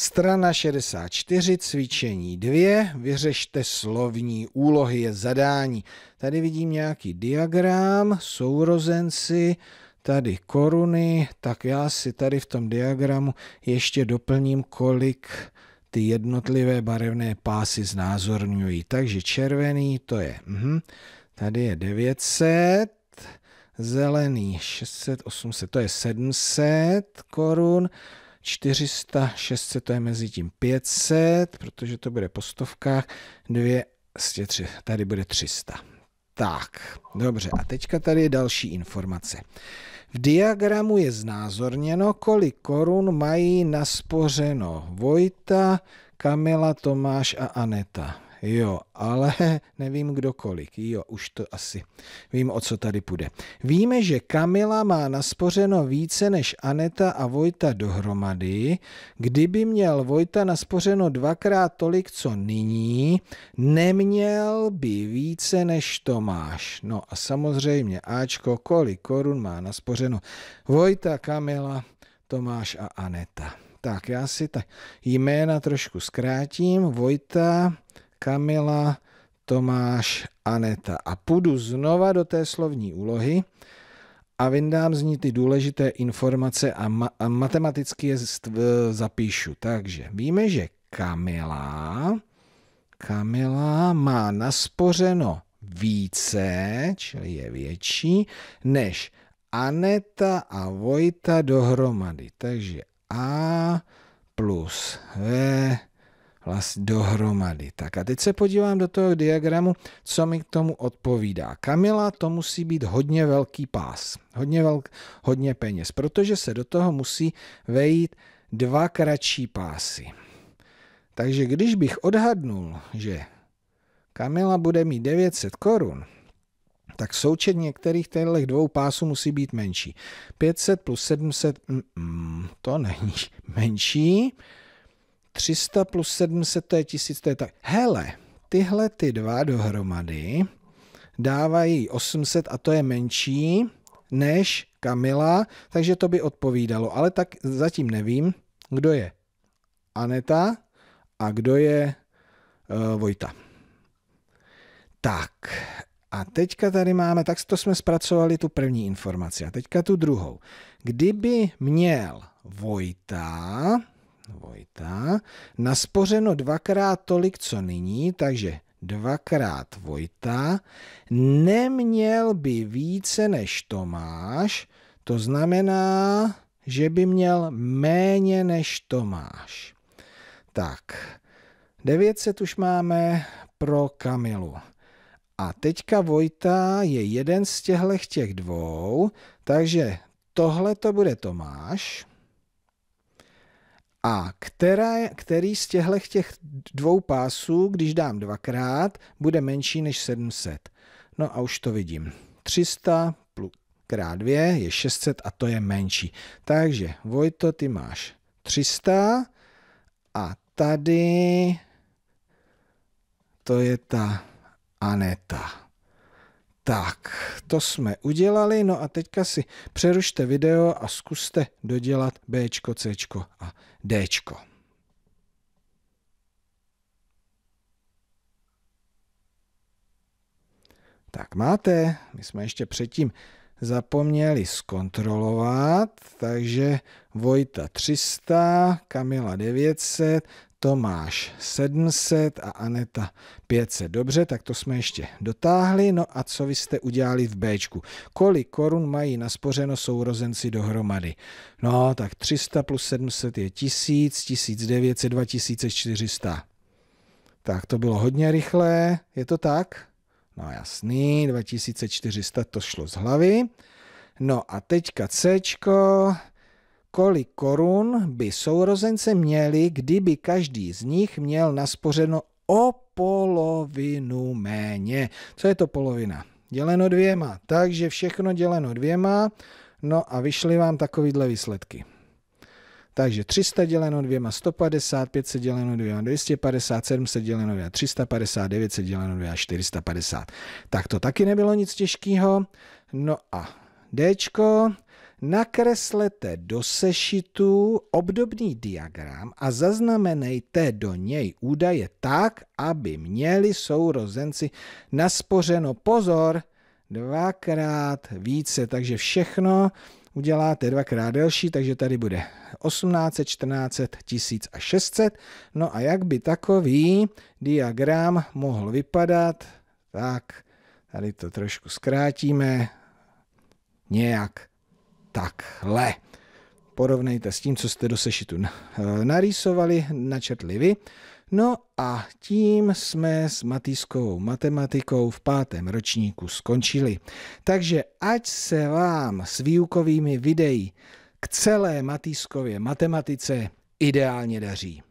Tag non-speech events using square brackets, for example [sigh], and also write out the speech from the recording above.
Strana 64, cvičení 2, vyřešte slovní úlohy je zadání. Tady vidím nějaký diagram, sourozenci, tady koruny, tak já si tady v tom diagramu ještě doplním, kolik ty jednotlivé barevné pásy znázorňují. Takže červený to je, mhm. tady je 900, zelený 600, 800, to je 700 korun, 400, 600, to je mezi tím 500, protože to bude po stovkách, 200, 3, tady bude 300. Tak, dobře, a teďka tady je další informace. V diagramu je znázorněno, kolik korun mají naspořeno Vojta, Kamila, Tomáš a Aneta. Jo, ale [laughs] nevím kdo kolik. Jo, už to asi vím, o co tady půjde. Víme, že Kamila má naspořeno více než Aneta a Vojta dohromady. Kdyby měl Vojta naspořeno dvakrát tolik, co nyní, neměl by více než Tomáš. No a samozřejmě Ačko, kolik korun má naspořeno Vojta, Kamila, Tomáš a Aneta. Tak já si ta jména trošku zkrátím. Vojta, Kamila, Tomáš, Aneta. A půjdu znova do té slovní úlohy a vyndám z ní ty důležité informace a, ma- a matematicky je zapíšu. Takže víme, že Kamila, Kamila má naspořeno více, čili je větší, než Aneta a Vojta dohromady. Takže A plus V vlastně dohromady. Tak a teď se podívám do toho diagramu, co mi k tomu odpovídá. Kamila to musí být hodně velký pás, hodně, velk, hodně peněz, protože se do toho musí vejít dva kratší pásy. Takže když bych odhadnul, že Kamila bude mít 900 korun, tak součet některých těchto dvou pásů musí být menší. 500 plus 700, mm, mm, to není [laughs] menší. 300 plus 700, to je 1000, to je tak. Hele, tyhle ty dva dohromady dávají 800 a to je menší než Kamila, takže to by odpovídalo. Ale tak zatím nevím, kdo je Aneta a kdo je uh, Vojta. Tak, a teďka tady máme, tak to jsme zpracovali tu první informaci a teďka tu druhou. Kdyby měl Vojta Vojta, naspořeno dvakrát tolik, co nyní, takže dvakrát Vojta, neměl by více než Tomáš, to znamená, že by měl méně než Tomáš. Tak, 900 už máme pro Kamilu. A teďka Vojta je jeden z těchto těch dvou, takže tohle to bude Tomáš. A která, který z těchto těch dvou pásů, když dám dvakrát, bude menší než 700? No a už to vidím. 300 krát 2 je 600 a to je menší. Takže Vojto, ty máš 300 a tady to je ta Aneta. Tak, to jsme udělali, no a teďka si přerušte video a zkuste dodělat B, C a D. Tak máte, my jsme ještě předtím zapomněli zkontrolovat, takže Vojta 300, Kamila 900, Tomáš 700 a Aneta 500. Dobře, tak to jsme ještě dotáhli. No a co vy jste udělali v Bčku? Kolik korun mají naspořeno sourozenci dohromady? No, tak 300 plus 700 je 1000, 1900, 2400. Tak to bylo hodně rychlé, je to tak? No jasný, 2400 to šlo z hlavy. No a teďka Cčko, kolik korun by sourozence měli, kdyby každý z nich měl naspořeno o polovinu méně. Co je to polovina? Děleno dvěma. Takže všechno děleno dvěma. No a vyšly vám takovýhle výsledky. Takže 300 děleno dvěma 150, 500 děleno dvěma 250, 700 děleno dvěma 350, 900 děleno dvěma 450. Tak to taky nebylo nic těžkého. No a Dčko, nakreslete do sešitu obdobný diagram a zaznamenejte do něj údaje tak, aby měli sourozenci naspořeno pozor dvakrát více, takže všechno uděláte dvakrát delší, takže tady bude 18, 14, 1000 a 600. No a jak by takový diagram mohl vypadat, tak tady to trošku zkrátíme, nějak takhle. Porovnejte s tím, co jste do sešitu eh, narýsovali, načetli vy. No a tím jsme s matýskou matematikou v pátém ročníku skončili. Takže ať se vám s výukovými videí k celé matýskově matematice ideálně daří.